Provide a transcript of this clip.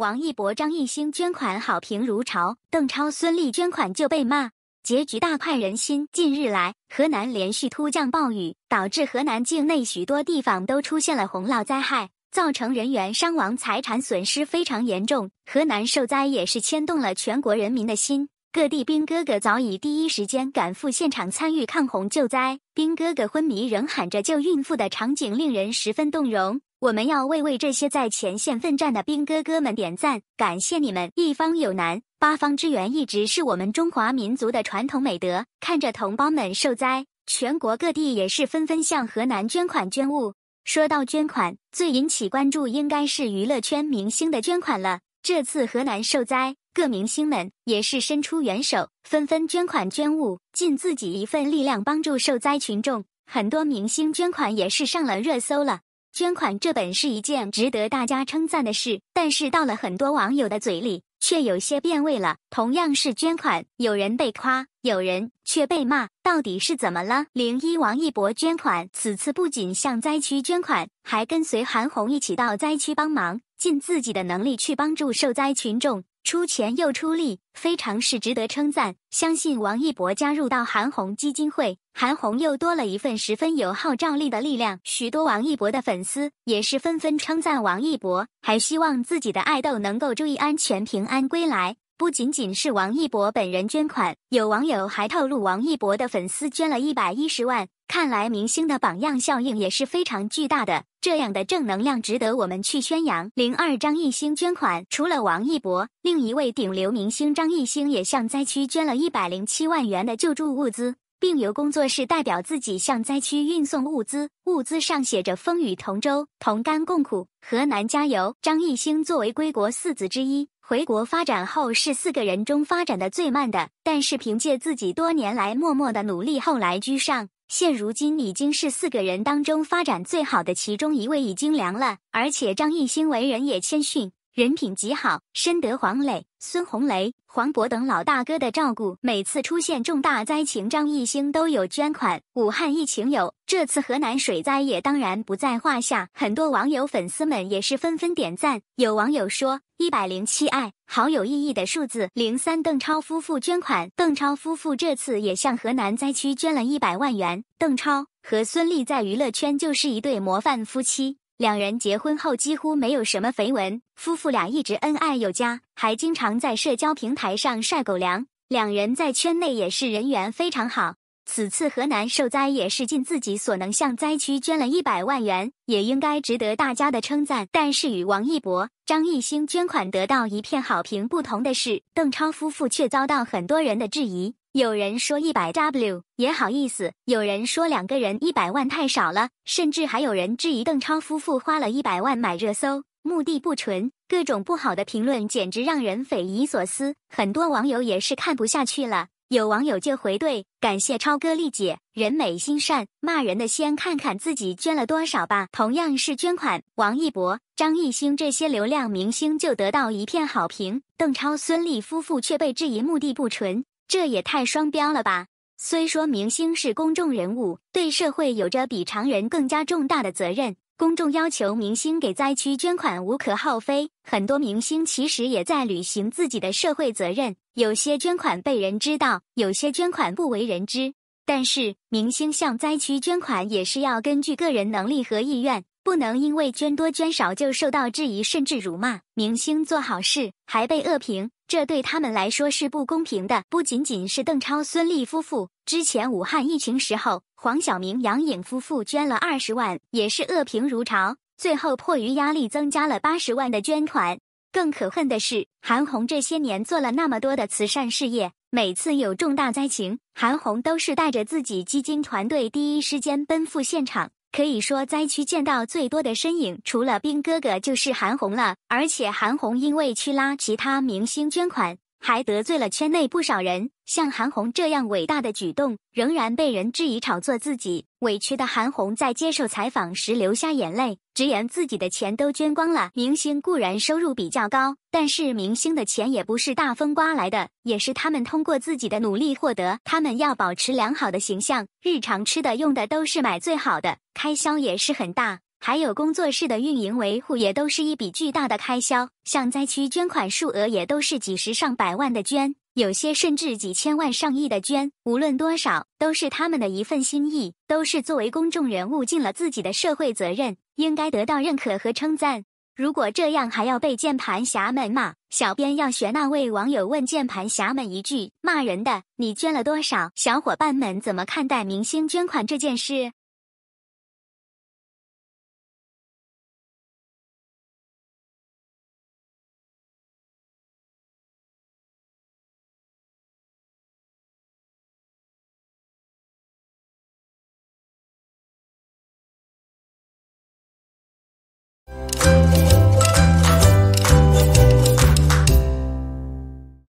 王一博、张艺兴捐款好评如潮，邓超、孙俪捐款就被骂，结局大快人心。近日来，河南连续突降暴雨，导致河南境内许多地方都出现了洪涝灾害，造成人员伤亡、财产损失非常严重。河南受灾也是牵动了全国人民的心，各地兵哥哥早已第一时间赶赴现场参与抗洪救灾。兵哥哥昏迷仍喊着救孕妇的场景，令人十分动容。我们要为为这些在前线奋战的兵哥哥们点赞，感谢你们！一方有难，八方支援一直是我们中华民族的传统美德。看着同胞们受灾，全国各地也是纷纷向河南捐款捐物。说到捐款，最引起关注应该是娱乐圈明星的捐款了。这次河南受灾，各明星们也是伸出援手，纷纷捐款捐物，尽自己一份力量帮助受灾群众。很多明星捐款也是上了热搜了。捐款这本是一件值得大家称赞的事，但是到了很多网友的嘴里，却有些变味了。同样是捐款，有人被夸，有人却被骂，到底是怎么了？零一王一博捐款，此次不仅向灾区捐款，还跟随韩红一起到灾区帮忙，尽自己的能力去帮助受灾群众，出钱又出力，非常是值得称赞。相信王一博加入到韩红基金会。韩红又多了一份十分有号召力的力量，许多王一博的粉丝也是纷纷称赞王一博，还希望自己的爱豆能够注意安全，平安归来。不仅仅是王一博本人捐款，有网友还透露王一博的粉丝捐了一百一十万。看来明星的榜样效应也是非常巨大的，这样的正能量值得我们去宣扬。零二张艺兴捐款，除了王一博，另一位顶流明星张艺兴也向灾区捐了一百零七万元的救助物资。并由工作室代表自己向灾区运送物资，物资上写着“风雨同舟，同甘共苦，河南加油”。张艺兴作为归国四子之一，回国发展后是四个人中发展的最慢的，但是凭借自己多年来默默的努力，后来居上，现如今已经是四个人当中发展最好的其中一位，已经凉了。而且张艺兴为人也谦逊。人品极好，深得黄磊、孙红雷、黄渤等老大哥的照顾。每次出现重大灾情，张艺兴都有捐款。武汉疫情有，这次河南水灾也当然不在话下。很多网友、粉丝们也是纷纷点赞。有网友说：“一百零七爱，好有意义的数字。”零三，邓超夫妇捐款。邓超夫妇这次也向河南灾区捐了一百万元。邓超和孙俪在娱乐圈就是一对模范夫妻。两人结婚后几乎没有什么绯闻，夫妇俩一直恩爱有加，还经常在社交平台上晒狗粮。两人在圈内也是人缘非常好，此次河南受灾也是尽自己所能向灾区捐了一百万元，也应该值得大家的称赞。但是与王一博、张艺兴捐款得到一片好评不同的是，邓超夫妇却遭到很多人的质疑。有人说一百 W 也好意思，有人说两个人一百万太少了，甚至还有人质疑邓超夫妇花了一百万买热搜，目的不纯。各种不好的评论简直让人匪夷所思，很多网友也是看不下去了。有网友就回怼：“感谢超哥丽姐，人美心善，骂人的先看看自己捐了多少吧。”同样是捐款，王一博、张艺兴这些流量明星就得到一片好评，邓超、孙俪夫妇却被质疑目的不纯。这也太双标了吧！虽说明星是公众人物，对社会有着比常人更加重大的责任，公众要求明星给灾区捐款无可厚非。很多明星其实也在履行自己的社会责任，有些捐款被人知道，有些捐款不为人知。但是，明星向灾区捐款也是要根据个人能力和意愿。不能因为捐多捐少就受到质疑，甚至辱骂。明星做好事还被恶评，这对他们来说是不公平的。不仅仅是邓超、孙俪夫妇，之前武汉疫情时候，黄晓明、杨颖夫妇捐了二十万，也是恶评如潮，最后迫于压力增加了八十万的捐款。更可恨的是，韩红这些年做了那么多的慈善事业，每次有重大灾情，韩红都是带着自己基金团队第一时间奔赴现场。可以说，灾区见到最多的身影，除了兵哥哥，就是韩红了。而且，韩红因为去拉其他明星捐款。还得罪了圈内不少人，像韩红这样伟大的举动，仍然被人质疑炒作自己。委屈的韩红在接受采访时流下眼泪，直言自己的钱都捐光了。明星固然收入比较高，但是明星的钱也不是大风刮来的，也是他们通过自己的努力获得。他们要保持良好的形象，日常吃的用的都是买最好的，开销也是很大。还有工作室的运营维护，也都是一笔巨大的开销。向灾区捐款数额也都是几十上百万的捐，有些甚至几千万上亿的捐。无论多少，都是他们的一份心意，都是作为公众人物尽了自己的社会责任，应该得到认可和称赞。如果这样还要被键盘侠们骂，小编要学那位网友问键盘侠们一句：骂人的，你捐了多少？小伙伴们怎么看待明星捐款这件事？